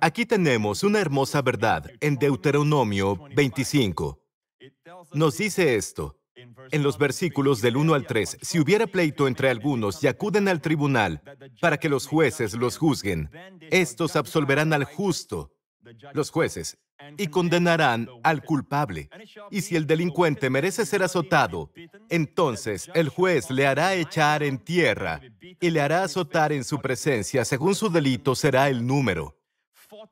Aquí tenemos una hermosa verdad en Deuteronomio 25. Nos dice esto. En los versículos del 1 al 3, si hubiera pleito entre algunos y acuden al tribunal para que los jueces los juzguen, estos absolverán al justo, los jueces, y condenarán al culpable. Y si el delincuente merece ser azotado, entonces el juez le hará echar en tierra y le hará azotar en su presencia, según su delito será el número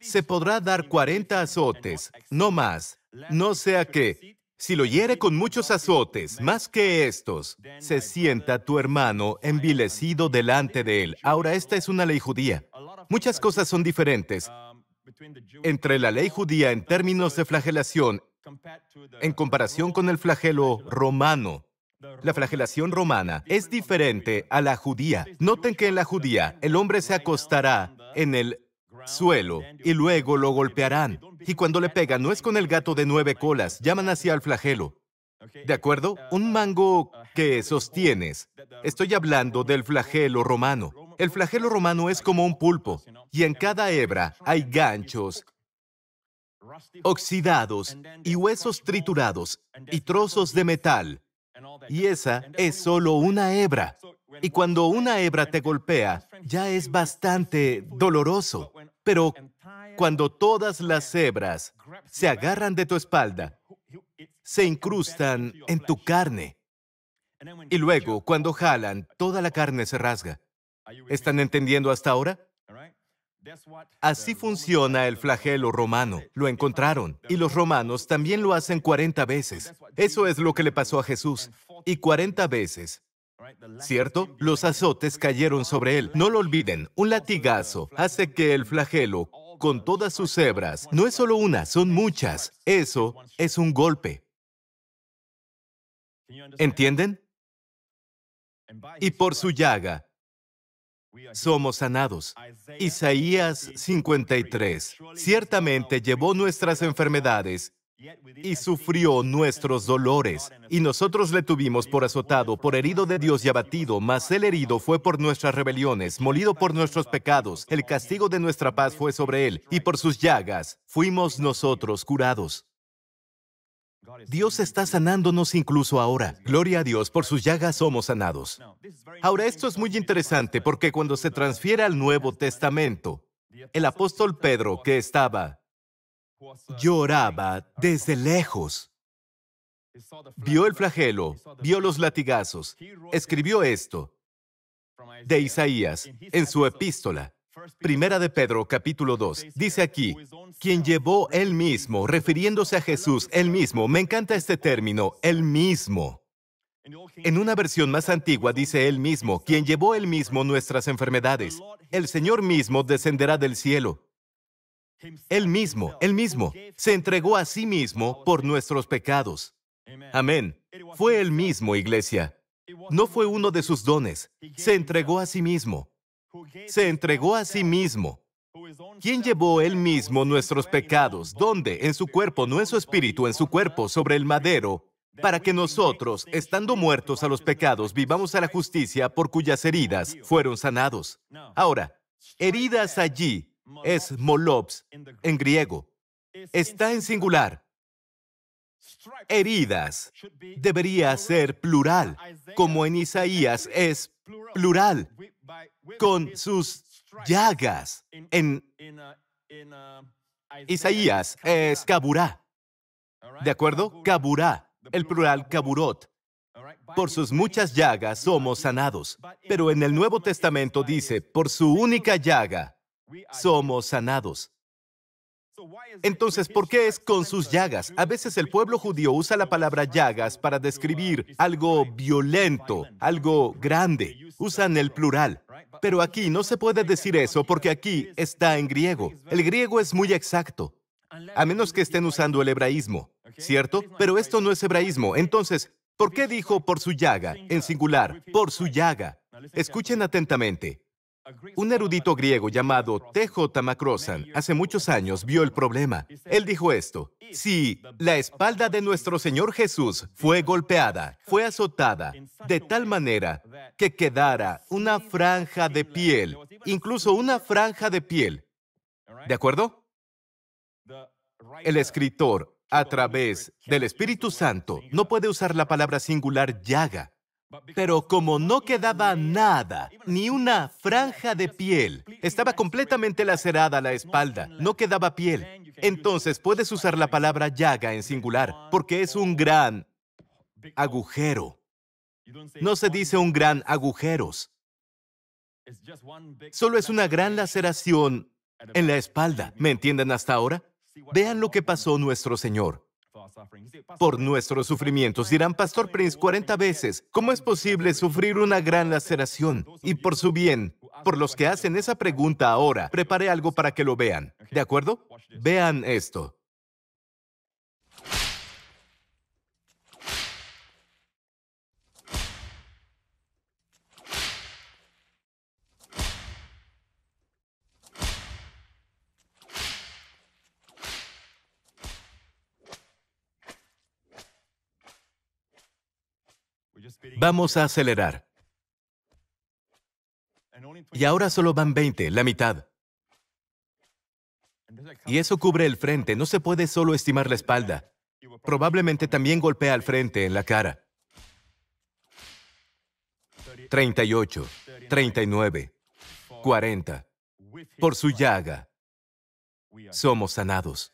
se podrá dar 40 azotes, no más, no sea que, si lo hiere con muchos azotes, más que estos, se sienta tu hermano envilecido delante de él. Ahora, esta es una ley judía. Muchas cosas son diferentes um, entre la ley judía en términos de flagelación en comparación con el flagelo romano. La flagelación romana es diferente a la judía. Noten que en la judía el hombre se acostará en el suelo y luego lo golpearán. Y cuando le pegan no es con el gato de nueve colas, llaman así al flagelo. ¿De acuerdo? Un mango que sostienes. Estoy hablando del flagelo romano. El flagelo romano es como un pulpo y en cada hebra hay ganchos oxidados y huesos triturados y trozos de metal. Y esa es solo una hebra. Y cuando una hebra te golpea, ya es bastante doloroso. Pero cuando todas las cebras se agarran de tu espalda, se incrustan en tu carne. Y luego, cuando jalan, toda la carne se rasga. ¿Están entendiendo hasta ahora? Así funciona el flagelo romano. Lo encontraron. Y los romanos también lo hacen 40 veces. Eso es lo que le pasó a Jesús. Y 40 veces ¿Cierto? Los azotes cayeron sobre él. No lo olviden, un latigazo hace que el flagelo, con todas sus hebras, no es solo una, son muchas. Eso es un golpe. ¿Entienden? Y por su llaga somos sanados. Isaías 53. Ciertamente llevó nuestras enfermedades y sufrió nuestros dolores. Y nosotros le tuvimos por azotado, por herido de Dios y abatido, mas el herido fue por nuestras rebeliones, molido por nuestros pecados, el castigo de nuestra paz fue sobre él, y por sus llagas fuimos nosotros curados. Dios está sanándonos incluso ahora. Gloria a Dios, por sus llagas somos sanados. Ahora, esto es muy interesante porque cuando se transfiere al Nuevo Testamento, el apóstol Pedro, que estaba lloraba desde lejos. Vio el flagelo, vio los latigazos. Escribió esto de Isaías en su epístola. Primera de Pedro, capítulo 2. Dice aquí, quien llevó él mismo, refiriéndose a Jesús, él mismo. Me encanta este término, él mismo. En una versión más antigua dice él mismo, quien llevó él mismo nuestras enfermedades. El Señor mismo descenderá del cielo. Él mismo, Él mismo, se entregó a sí mismo por nuestros pecados. Amén. Fue Él mismo, iglesia. No fue uno de sus dones. Se entregó a sí mismo. Se entregó a sí mismo. ¿Quién llevó él mismo nuestros pecados? ¿Dónde? En su cuerpo, no en su espíritu, en su cuerpo, sobre el madero, para que nosotros, estando muertos a los pecados, vivamos a la justicia por cuyas heridas fueron sanados. Ahora, heridas allí es molops en griego. Está en singular. Heridas debería ser plural, como en Isaías es plural, con sus llagas. En Isaías es kaburá. ¿De acuerdo? Kaburá, el plural kaburot. Por sus muchas llagas somos sanados. Pero en el Nuevo Testamento dice, por su única llaga somos sanados. Entonces, ¿por qué es con sus llagas? A veces el pueblo judío usa la palabra llagas para describir algo violento, algo grande. Usan el plural. Pero aquí no se puede decir eso porque aquí está en griego. El griego es muy exacto, a menos que estén usando el hebraísmo, ¿cierto? Pero esto no es hebraísmo. Entonces, ¿por qué dijo por su llaga en singular? Por su llaga. Escuchen atentamente. Un erudito griego llamado T.J. Tamakrosan hace muchos años vio el problema. Él dijo esto, si la espalda de nuestro Señor Jesús fue golpeada, fue azotada, de tal manera que quedara una franja de piel, incluso una franja de piel, ¿de acuerdo? El escritor, a través del Espíritu Santo, no puede usar la palabra singular llaga pero como no quedaba nada, ni una franja de piel, estaba completamente lacerada la espalda, no quedaba piel. Entonces puedes usar la palabra llaga en singular, porque es un gran agujero. No se dice un gran agujeros. Solo es una gran laceración en la espalda. ¿Me entienden hasta ahora? Vean lo que pasó nuestro Señor. Por nuestros sufrimientos, dirán Pastor Prince 40 veces, ¿cómo es posible sufrir una gran laceración? Y por su bien, por los que hacen esa pregunta ahora, prepare algo para que lo vean. ¿De acuerdo? Vean esto. Vamos a acelerar. Y ahora solo van 20, la mitad. Y eso cubre el frente, no se puede solo estimar la espalda. Probablemente también golpea al frente, en la cara. 38, 39, 40. Por su llaga somos sanados.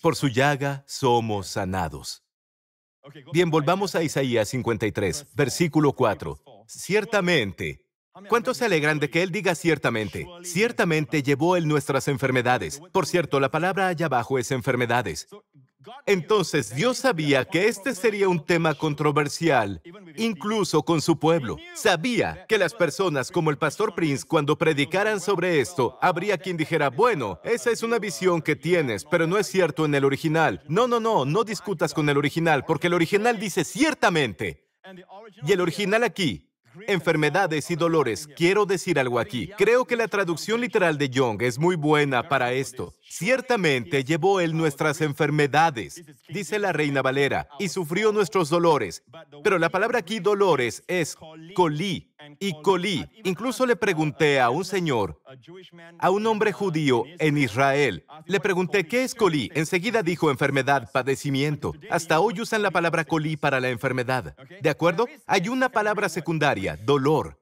Por su llaga somos sanados. Bien, volvamos a Isaías 53, versículo 4. Ciertamente. ¿Cuántos se alegran de que Él diga ciertamente? Ciertamente llevó Él nuestras enfermedades. Por cierto, la palabra allá abajo es enfermedades. Entonces Dios sabía que este sería un tema controversial, incluso con su pueblo. Sabía que las personas como el pastor Prince, cuando predicaran sobre esto, habría quien dijera, bueno, esa es una visión que tienes, pero no es cierto en el original. No, no, no, no discutas con el original, porque el original dice ciertamente. Y el original aquí enfermedades y dolores. Quiero decir algo aquí. Creo que la traducción literal de Jung es muy buena para esto. Ciertamente llevó él nuestras enfermedades, dice la reina Valera, y sufrió nuestros dolores. Pero la palabra aquí dolores es colí y colí. Incluso le pregunté a un señor, a un hombre judío en Israel, le pregunté, ¿qué es colí? Enseguida dijo enfermedad, padecimiento. Hasta hoy usan la palabra colí para la enfermedad. ¿De acuerdo? Hay una palabra secundaria, dolor.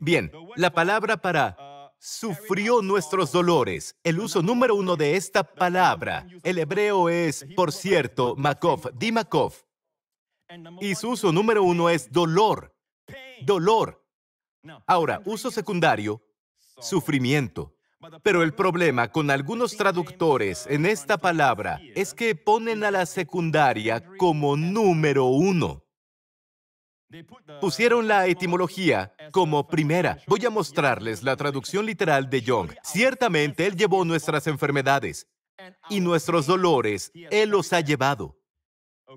Bien, la palabra para sufrió nuestros dolores. El uso número uno de esta palabra, el hebreo es, por cierto, Makov, Dimakov. Y su uso número uno es dolor dolor. Ahora, uso secundario, sufrimiento. Pero el problema con algunos traductores en esta palabra es que ponen a la secundaria como número uno. Pusieron la etimología como primera. Voy a mostrarles la traducción literal de Young. Ciertamente Él llevó nuestras enfermedades y nuestros dolores. Él los ha llevado.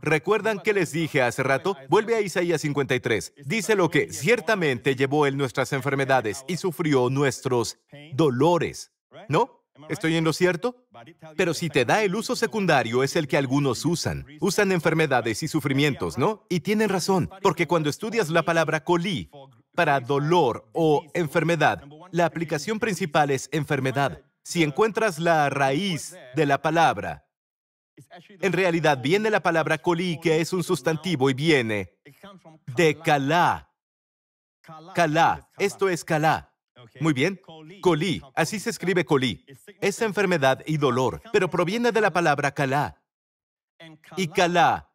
Recuerdan que les dije hace rato, vuelve a Isaías 53. Dice lo que ciertamente llevó él nuestras enfermedades y sufrió nuestros dolores. ¿No? ¿Estoy en lo cierto? Pero si te da el uso secundario es el que algunos usan. Usan enfermedades y sufrimientos, ¿no? Y tienen razón, porque cuando estudias la palabra colí para dolor o enfermedad, la aplicación principal es enfermedad. Si encuentras la raíz de la palabra, en realidad viene la palabra colí, que es un sustantivo, y viene de kalá. Calá, esto es kalá. Muy bien, colí, así se escribe colí. Es enfermedad y dolor, pero proviene de la palabra calá. Y kalá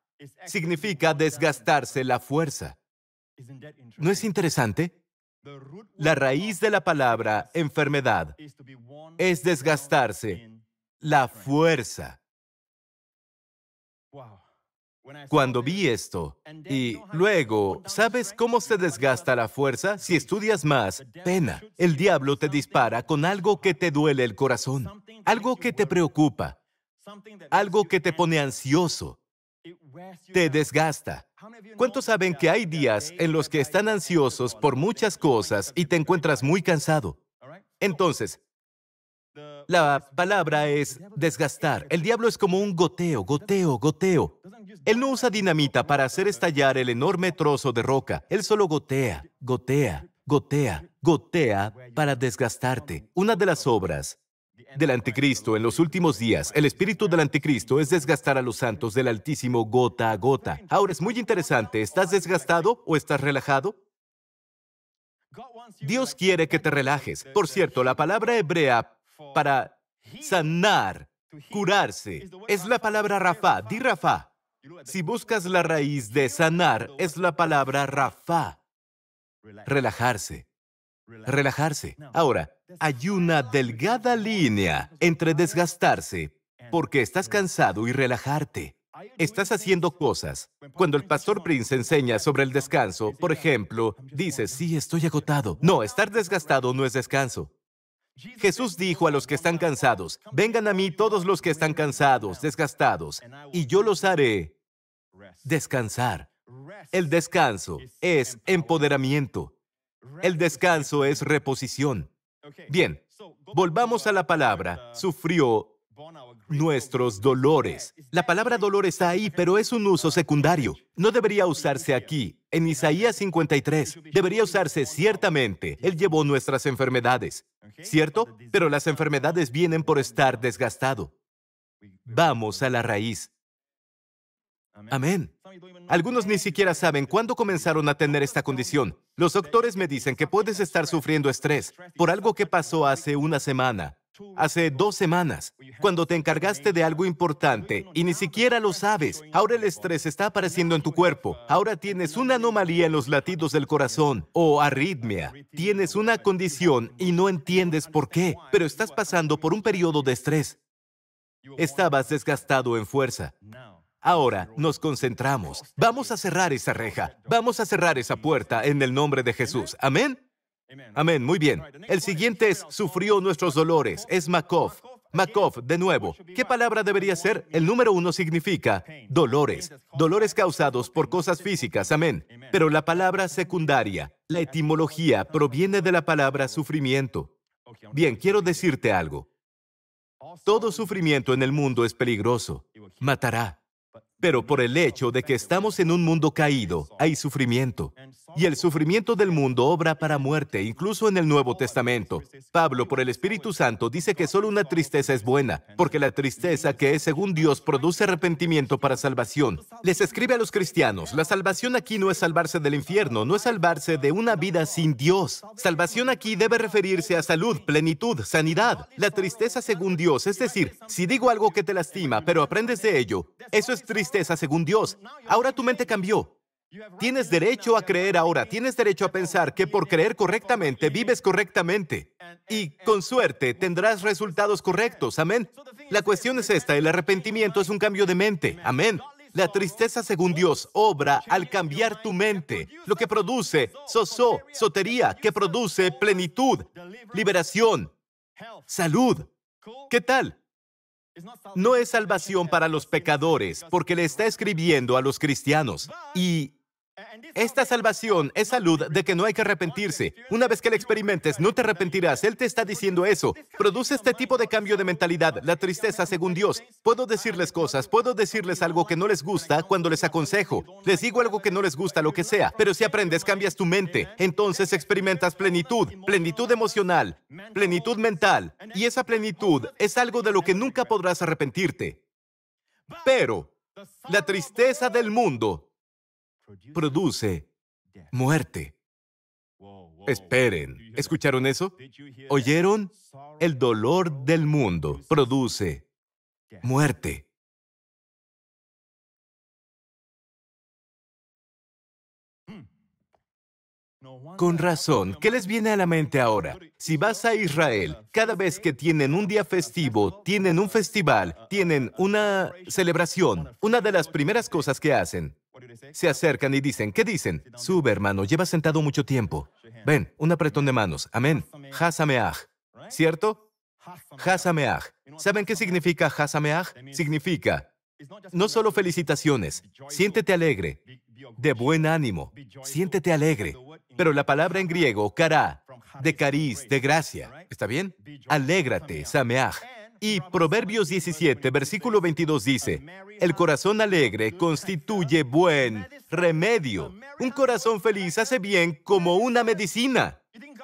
significa desgastarse la fuerza. ¿No es interesante? La raíz de la palabra enfermedad es desgastarse la fuerza. Cuando vi esto, y luego, ¿sabes cómo se desgasta la fuerza? Si estudias más, pena. El diablo te dispara con algo que te duele el corazón, algo que te preocupa, algo que te pone ansioso, te desgasta. ¿Cuántos saben que hay días en los que están ansiosos por muchas cosas y te encuentras muy cansado? Entonces, la palabra es desgastar. El diablo es como un goteo, goteo, goteo. Él no usa dinamita para hacer estallar el enorme trozo de roca. Él solo gotea, gotea, gotea, gotea para desgastarte. Una de las obras del anticristo en los últimos días, el espíritu del anticristo es desgastar a los santos del Altísimo gota a gota. Ahora es muy interesante, ¿estás desgastado o estás relajado? Dios quiere que te relajes. Por cierto, la palabra hebrea para sanar, curarse. Es la palabra Rafa, di Rafa. Si buscas la raíz de sanar, es la palabra Rafa. Relajarse. Relajarse. Ahora, hay una delgada línea entre desgastarse porque estás cansado y relajarte. Estás haciendo cosas. Cuando el pastor Prince enseña sobre el descanso, por ejemplo, dice, sí, estoy agotado. No, estar desgastado no es descanso. Jesús dijo a los que están cansados, vengan a mí todos los que están cansados, desgastados, y yo los haré descansar. El descanso es empoderamiento. El descanso es reposición. Bien, volvamos a la palabra, sufrió nuestros dolores. La palabra dolor está ahí, pero es un uso secundario. No debería usarse aquí, en Isaías 53. Debería usarse ciertamente. Él llevó nuestras enfermedades. ¿cierto? Pero las enfermedades vienen por estar desgastado. Vamos a la raíz. Amén. Algunos ni siquiera saben cuándo comenzaron a tener esta condición. Los doctores me dicen que puedes estar sufriendo estrés por algo que pasó hace una semana, hace dos semanas, cuando te encargaste de algo importante y ni siquiera lo sabes. Ahora el estrés está apareciendo en tu cuerpo. Ahora tienes una anomalía en los latidos del corazón o arritmia. Tienes una condición y no entiendes por qué, pero estás pasando por un periodo de estrés. Estabas desgastado en fuerza. Ahora nos concentramos. Vamos a cerrar esa reja. Vamos a cerrar esa puerta en el nombre de Jesús. Amén. Amén, muy bien. El siguiente es, sufrió nuestros dolores, es Makov. Makov, de nuevo, ¿qué palabra debería ser? El número uno significa dolores, dolores causados por cosas físicas, amén. Pero la palabra secundaria, la etimología, proviene de la palabra sufrimiento. Bien, quiero decirte algo. Todo sufrimiento en el mundo es peligroso, matará, pero por el hecho de que estamos en un mundo caído, hay sufrimiento. Y el sufrimiento del mundo obra para muerte, incluso en el Nuevo Testamento. Pablo, por el Espíritu Santo, dice que solo una tristeza es buena, porque la tristeza que es según Dios produce arrepentimiento para salvación. Les escribe a los cristianos, la salvación aquí no es salvarse del infierno, no es salvarse de una vida sin Dios. Salvación aquí debe referirse a salud, plenitud, sanidad. La tristeza según Dios, es decir, si digo algo que te lastima, pero aprendes de ello, eso es tristeza tristeza según Dios. Ahora tu mente cambió. Tienes derecho a creer ahora, tienes derecho a pensar que por creer correctamente vives correctamente y con suerte tendrás resultados correctos, amén. La cuestión es esta, el arrepentimiento es un cambio de mente, amén. La tristeza según Dios obra al cambiar tu mente, lo que produce soso, sotería, que produce plenitud, liberación, salud. ¿Qué tal? No es salvación para los pecadores, porque le está escribiendo a los cristianos. Y esta salvación es salud de que no hay que arrepentirse. Una vez que la experimentes, no te arrepentirás. Él te está diciendo eso. Produce este tipo de cambio de mentalidad, la tristeza según Dios. Puedo decirles cosas, puedo decirles algo que no les gusta cuando les aconsejo. Les digo algo que no les gusta, lo que sea. Pero si aprendes, cambias tu mente. Entonces experimentas plenitud, plenitud emocional, plenitud mental. Y esa plenitud es algo de lo que nunca podrás arrepentirte. Pero la tristeza del mundo produce muerte. Esperen, ¿escucharon eso? ¿Oyeron? El dolor del mundo produce muerte. Hmm. Con razón, ¿qué les viene a la mente ahora? Si vas a Israel, uh, cada vez que tienen un día festivo, tienen un festival, uh, uh, tienen una celebración, una de las primeras cosas que hacen se acercan y dicen, ¿qué dicen? Sube, hermano, llevas sentado mucho tiempo. Ven, un apretón de manos. Amén. Hasameach. ¿Cierto? Hasameach. ¿Saben qué significa Hasameach? Significa, no solo felicitaciones, siéntete alegre, de buen ánimo, siéntete alegre. Pero la palabra en griego, cara, de cariz, de gracia, ¿está bien? Alégrate, sameach. Y Proverbios 17, versículo 22 dice, el corazón alegre constituye buen remedio. Un corazón feliz hace bien como una medicina.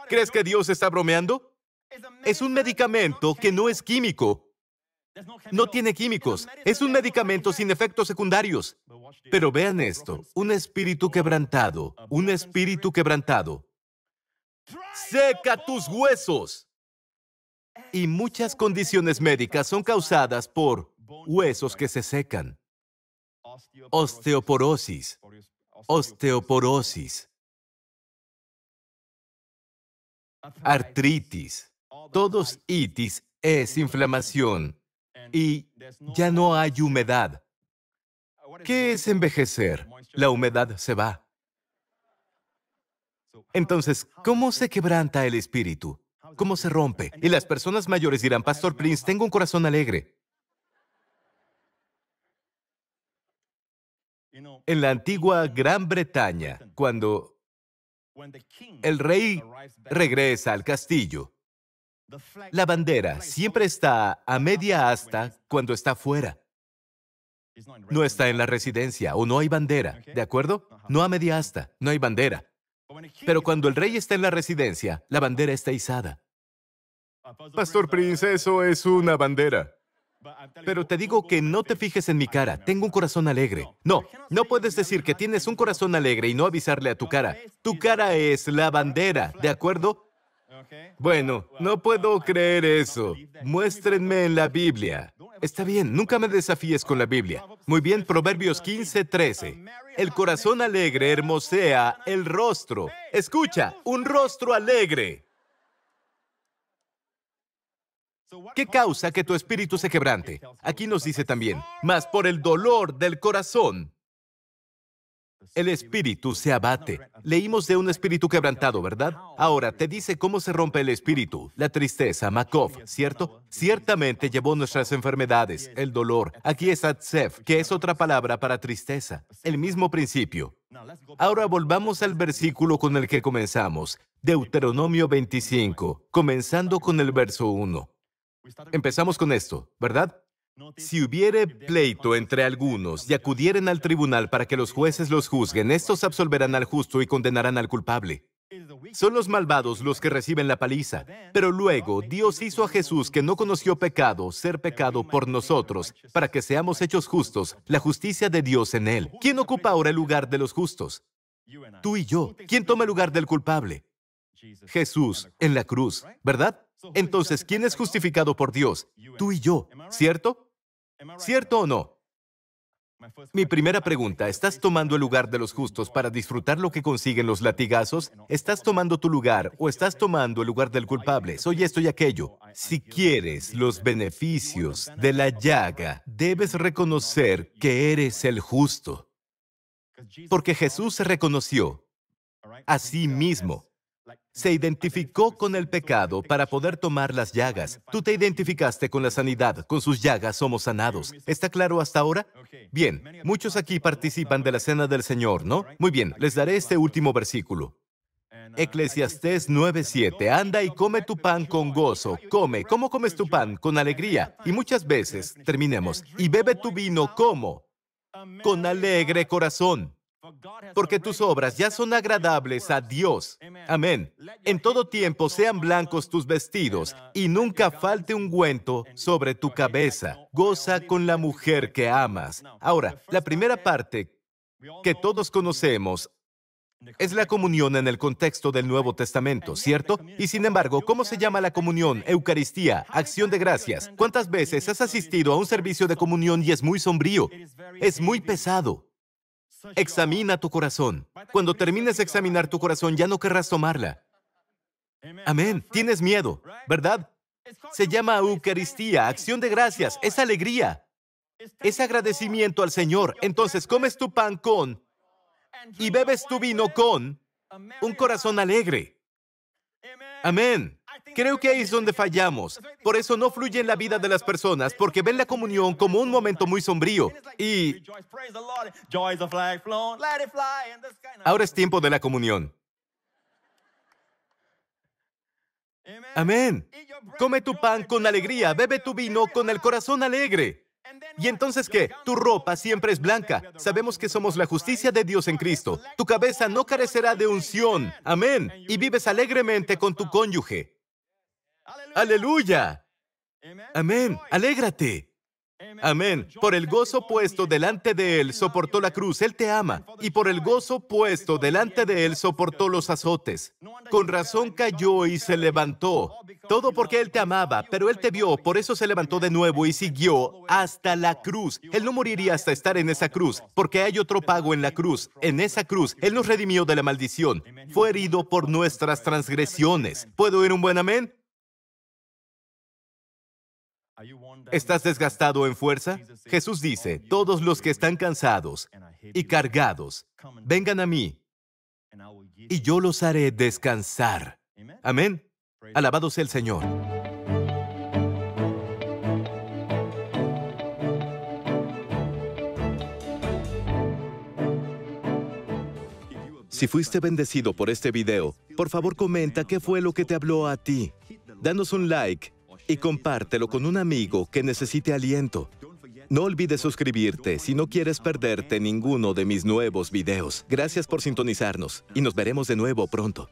¿Crees que Dios está bromeando? Es un medicamento que no es químico. No tiene químicos. Es un medicamento sin efectos secundarios. Pero vean esto. Un espíritu quebrantado. Un espíritu quebrantado. Seca tus huesos y muchas condiciones médicas son causadas por huesos que se secan, osteoporosis, osteoporosis, artritis, todos itis es inflamación y ya no hay humedad. ¿Qué es envejecer? La humedad se va. Entonces, ¿cómo se quebranta el espíritu? cómo se rompe. Y las personas mayores dirán, Pastor Prince, tengo un corazón alegre. En la antigua Gran Bretaña, cuando el rey regresa al castillo, la bandera siempre está a media asta cuando está fuera. No está en la residencia o no hay bandera, ¿de acuerdo? No a media asta, no hay bandera. Pero cuando el rey está en la residencia, la bandera está izada. Pastor eso es una bandera. Pero te digo que no te fijes en mi cara, tengo un corazón alegre. No, no puedes decir que tienes un corazón alegre y no avisarle a tu cara. Tu cara es la bandera, ¿de acuerdo? Bueno, no puedo creer eso. Muéstrenme en la Biblia. Está bien, nunca me desafíes con la Biblia. Muy bien, Proverbios 15, 13. El corazón alegre hermosea el rostro. Escucha, un rostro alegre ¿Qué causa que tu espíritu se quebrante? Aquí nos dice también, más por el dolor del corazón. El espíritu se abate. Leímos de un espíritu quebrantado, ¿verdad? Ahora te dice cómo se rompe el espíritu. La tristeza, Makov, ¿cierto? Ciertamente llevó nuestras enfermedades, el dolor. Aquí es Atsef, que es otra palabra para tristeza. El mismo principio. Ahora volvamos al versículo con el que comenzamos. Deuteronomio 25, comenzando con el verso 1. Empezamos con esto, ¿verdad? Si hubiere pleito entre algunos y acudieren al tribunal para que los jueces los juzguen, estos absolverán al justo y condenarán al culpable. Son los malvados los que reciben la paliza. Pero luego Dios hizo a Jesús, que no conoció pecado, ser pecado por nosotros, para que seamos hechos justos, la justicia de Dios en él. ¿Quién ocupa ahora el lugar de los justos? Tú y yo. ¿Quién toma el lugar del culpable? Jesús en la cruz, ¿verdad? Entonces, ¿quién es justificado por Dios? Tú y yo, ¿cierto? ¿Cierto o no? Mi primera pregunta, ¿estás tomando el lugar de los justos para disfrutar lo que consiguen los latigazos? ¿Estás tomando tu lugar o estás tomando el lugar del culpable? Soy esto y aquello. Si quieres los beneficios de la llaga, debes reconocer que eres el justo. Porque Jesús se reconoció a sí mismo se identificó con el pecado para poder tomar las llagas. Tú te identificaste con la sanidad, con sus llagas somos sanados. ¿Está claro hasta ahora? Bien, muchos aquí participan de la cena del Señor, ¿no? Muy bien, les daré este último versículo. Eclesiastés 9:7, anda y come tu pan con gozo, come, ¿cómo comes tu pan? Con alegría. Y muchas veces, terminemos, y bebe tu vino como? Con alegre corazón porque tus obras ya son agradables a Dios. Amén. En todo tiempo sean blancos tus vestidos y nunca falte ungüento sobre tu cabeza. Goza con la mujer que amas. Ahora, la primera parte que todos conocemos es la comunión en el contexto del Nuevo Testamento, ¿cierto? Y sin embargo, ¿cómo se llama la comunión? Eucaristía, acción de gracias. ¿Cuántas veces has asistido a un servicio de comunión y es muy sombrío? Es muy pesado. Examina tu corazón. Cuando termines de examinar tu corazón, ya no querrás tomarla. Amén. Tienes miedo, ¿verdad? Se llama Eucaristía, acción de gracias, es alegría, es agradecimiento al Señor. Entonces comes tu pan con y bebes tu vino con un corazón alegre. Amén. Creo que ahí es donde fallamos. Por eso no fluye en la vida de las personas, porque ven la comunión como un momento muy sombrío. Y... Ahora es tiempo de la comunión. Amén. Come tu pan con alegría, bebe tu vino con el corazón alegre. ¿Y entonces qué? Tu ropa siempre es blanca. Sabemos que somos la justicia de Dios en Cristo. Tu cabeza no carecerá de unción. Amén. Y vives alegremente con tu cónyuge. Aleluya. Amén. Alégrate. Amén. Por el gozo puesto delante de Él soportó la cruz, Él te ama. Y por el gozo puesto delante de Él soportó los azotes. Con razón cayó y se levantó. Todo porque Él te amaba, pero Él te vio, por eso se levantó de nuevo y siguió hasta la cruz. Él no moriría hasta estar en esa cruz, porque hay otro pago en la cruz. En esa cruz, Él nos redimió de la maldición. Fue herido por nuestras transgresiones. ¿Puedo oír un buen amén? ¿Estás desgastado en fuerza? Jesús dice, todos los que están cansados y cargados, vengan a mí y yo los haré descansar. Amén. Alabado sea el Señor. Si fuiste bendecido por este video, por favor comenta qué fue lo que te habló a ti. Danos un like y compártelo con un amigo que necesite aliento. No olvides suscribirte si no quieres perderte ninguno de mis nuevos videos. Gracias por sintonizarnos y nos veremos de nuevo pronto.